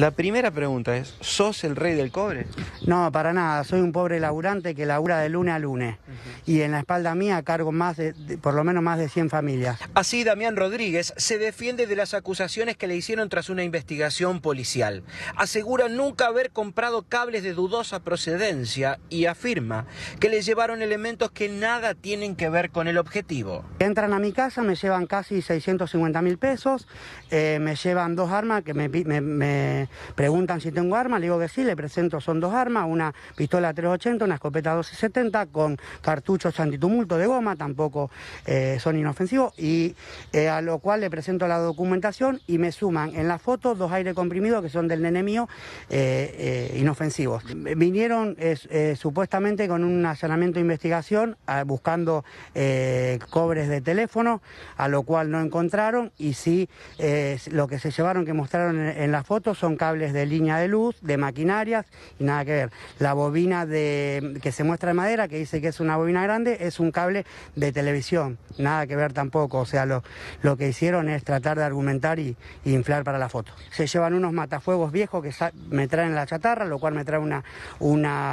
La primera pregunta es, ¿sos el rey del cobre? No, para nada, soy un pobre laburante que labura de lunes a lunes. Y en la espalda mía cargo más de, por lo menos más de 100 familias. Así Damián Rodríguez se defiende de las acusaciones que le hicieron tras una investigación policial. Asegura nunca haber comprado cables de dudosa procedencia y afirma que le llevaron elementos que nada tienen que ver con el objetivo. Entran a mi casa, me llevan casi 650 mil pesos, eh, me llevan dos armas que me preguntan si tengo armas, le digo que sí, le presento, son dos armas, una pistola 380, una escopeta 1270 con cartuchos antitumulto de goma, tampoco eh, son inofensivos, y eh, a lo cual le presento la documentación y me suman en la foto dos aire comprimidos que son del nene mío, eh, inofensivos. Vinieron supuestamente con un allanamiento de investigación buscando cobres de teléfono, a lo cual no encontraron y sí lo que se llevaron que mostraron en, en la foto son cables de línea de luz, de maquinarias y nada que ver. La bobina de, que se muestra de madera, que dice que es una bobina grande, es un cable de televisión, nada que ver tampoco. O sea, lo, que hicieron es tratar de argumentar y, inflar para la foto. Se llevan unos matafuegos viejos que me traen la chatarra, lo cual me trae una,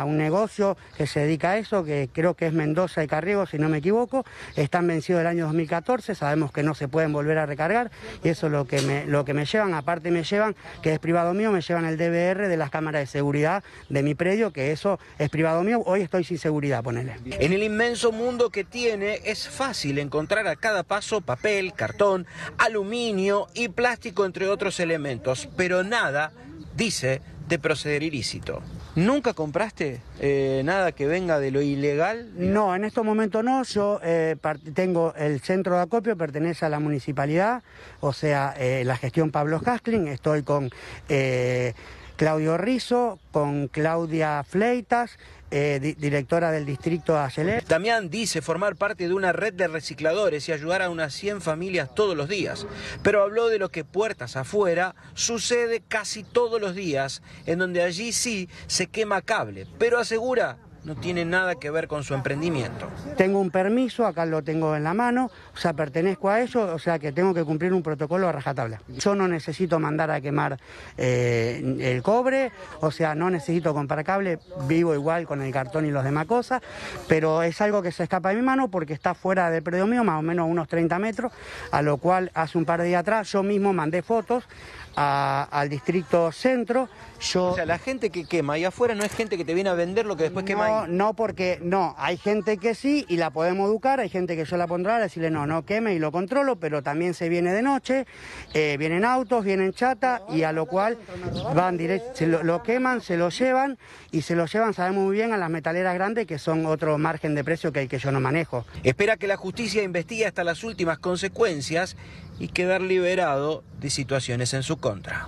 un negocio que se dedica a eso, que creo que es Mendoza y Carriego, si no me equivoco. Están vencidos del año 2014, sabemos que no se pueden volver a recargar y eso es lo que lo que me llevan, aparte me llevan que es privado mío, me llevan el DVR de las cámaras de seguridad de mi predio, que eso es privado mío, hoy estoy sin seguridad, ponele. En el inmenso mundo que tiene, es fácil encontrar a cada paso papel, cartón, aluminio y plástico, entre otros elementos, pero nada dice de proceder ilícito. ¿Nunca compraste eh, nada que venga de lo ilegal? No, en estos momentos no. Yo eh, tengo el centro de acopio, pertenece a la municipalidad, o sea, eh, la gestión Pablo castling Estoy con Claudio Rizo, con Claudia Fleitas, eh, directora del distrito de Aceler. Damián dice formar parte de una red de recicladores y ayudar a unas 100 familias todos los días, pero habló de lo que puertas afuera sucede casi todos los días, en donde allí sí se quema cable, pero asegura no tiene nada que ver con su emprendimiento. Tengo un permiso, acá lo tengo en la mano, o sea, pertenezco a eso, o sea que tengo que cumplir un protocolo a rajatabla. Yo no necesito mandar a quemar eh, el cobre, o sea, no necesito comprar cable, vivo igual con el cartón y los demás cosas, pero es algo que se escapa de mi mano porque está fuera del predio mío, más o menos unos 30 metros, a lo cual hace un par de días atrás yo mismo mandé fotos al distrito centro. O sea, la gente que quema ahí afuera no es gente que te viene a vender lo que después quema quema no, porque no. Hay gente que sí y la podemos educar, hay gente que yo la pondrá a decirle no, no queme y lo controlo, pero también se viene de noche, eh, vienen autos, vienen chata y a lo cual van directo, lo, lo, queman, se lo llevan y se lo llevan, sabemos muy bien, a las metaleras grandes que son otro margen de precio que que yo no manejo. Espera que la justicia investigue hasta las últimas consecuencias y quedar liberado de situaciones en su contra.